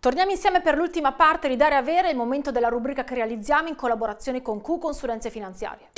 Torniamo insieme per l'ultima parte di Dare a Avere, il momento della rubrica che realizziamo in collaborazione con Q Consulenze Finanziarie.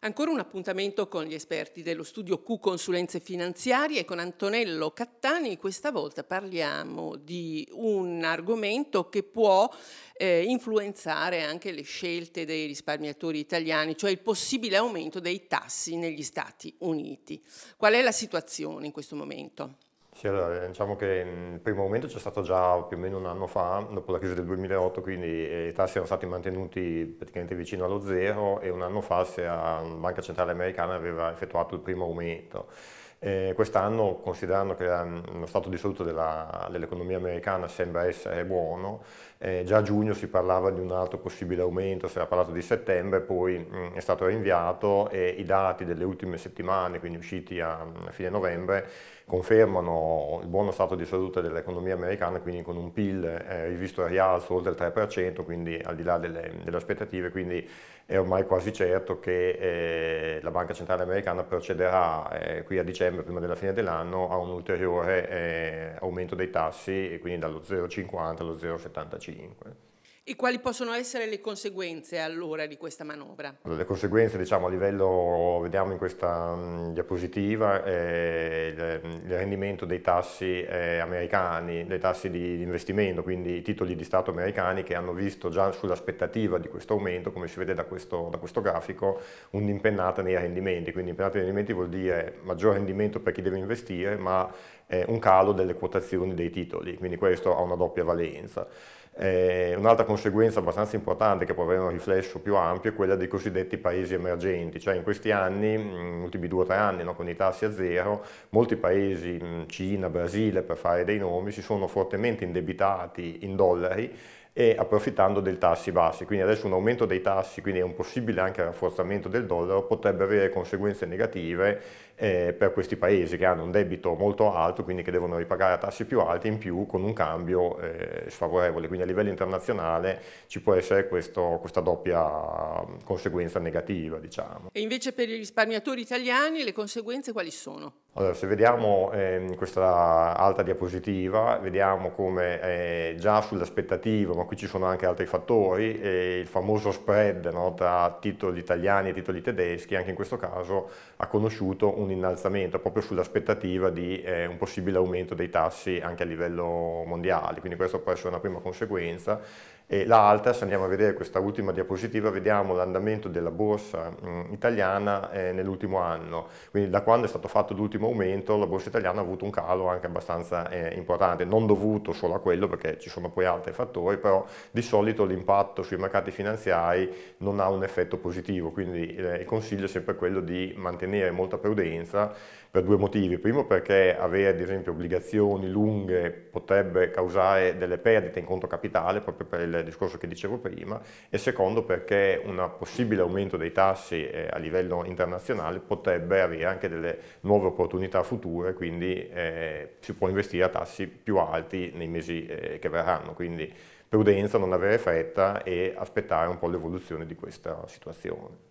Ancora un appuntamento con gli esperti dello studio Q Consulenze Finanziarie e con Antonello Cattani. Questa volta parliamo di un argomento che può eh, influenzare anche le scelte dei risparmiatori italiani, cioè il possibile aumento dei tassi negli Stati Uniti. Qual è la situazione in questo momento? Sì, allora, eh, diciamo che mm, il primo aumento c'è stato già più o meno un anno fa, dopo la crisi del 2008, quindi eh, i tassi erano stati mantenuti praticamente vicino allo zero e un anno fa la Banca Centrale Americana aveva effettuato il primo aumento. Eh, Quest'anno, considerando che lo stato di salute dell'economia americana sembra essere buono, eh, già a giugno si parlava di un altro possibile aumento, si era parlato di settembre, poi mh, mm, è stato rinviato e i dati delle ultime settimane, quindi usciti a, a fine novembre, confermano il buono stato di salute dell'economia americana, quindi con un PIL eh, rivisto a rialzo oltre il 3%, quindi al di là delle, delle aspettative, quindi è ormai quasi certo che eh, la Banca Centrale Americana procederà eh, qui a dicembre settembre, prima della fine dell'anno, a un ulteriore eh, aumento dei tassi, quindi dallo 0,50 allo 0,75. E quali possono essere le conseguenze allora di questa manovra? Le conseguenze diciamo, a livello, vediamo in questa mm, diapositiva, il, rendimento dei tassi eh, americani, dei tassi di, di, investimento, quindi i titoli di Stato americani che hanno visto già sull'aspettativa di questo aumento, come si vede da questo, da questo grafico, un'impennata nei rendimenti. Quindi impennata nei rendimenti vuol dire maggior rendimento per chi deve investire, ma eh, un calo delle quotazioni dei titoli, quindi questo ha una doppia valenza. Eh, un'altra conseguenza abbastanza importante che può avere un riflesso più ampio è quella dei cosiddetti paesi emergenti, cioè in questi anni, negli mm, ultimi due o tre anni no, con i tassi a zero, molti paesi, mm, Cina, Brasile per fare dei nomi, si sono fortemente indebitati in dollari e approfittando dei tassi bassi, quindi adesso un aumento dei tassi, quindi un possibile anche rafforzamento del dollaro potrebbe avere conseguenze negative eh, per questi paesi che hanno un debito molto alto, quindi che devono ripagare a tassi più alti in più con un cambio eh, sfavorevole. Quindi a livello internazionale ci può essere questo, questa doppia conseguenza negativa. Diciamo. E invece per i risparmiatori italiani le conseguenze quali sono? Allora, se vediamo eh, questa alta diapositiva, vediamo come eh, già sull'aspettativa, ma qui ci sono anche altri fattori, eh, il famoso spread no, tra titoli italiani e titoli tedeschi, anche in questo caso ha conosciuto un un innalzamento proprio sull'aspettativa di eh, un possibile aumento dei tassi anche a livello mondiale, quindi questa può essere una prima conseguenza e l'altra, se andiamo a vedere questa ultima diapositiva, vediamo l'andamento della borsa mh, mm, italiana eh, nell'ultimo anno. Quindi da quando è stato fatto l'ultimo aumento la borsa italiana ha avuto un calo anche abbastanza eh, importante, non dovuto solo a quello perché ci sono poi altri fattori, però di solito l'impatto sui mercati finanziari non ha un effetto positivo, quindi eh, il consiglio è sempre quello di mantenere molta prudenza per due motivi. Primo perché avere ad esempio obbligazioni lunghe potrebbe causare delle perdite in conto capitale proprio per il il discorso che dicevo prima, e secondo perché un possibile aumento dei tassi eh, a livello internazionale potrebbe avere anche delle nuove opportunità future, quindi eh, si può investire a tassi più alti nei mesi eh, che verranno, quindi prudenza, non avere fretta e aspettare un po' l'evoluzione di questa situazione.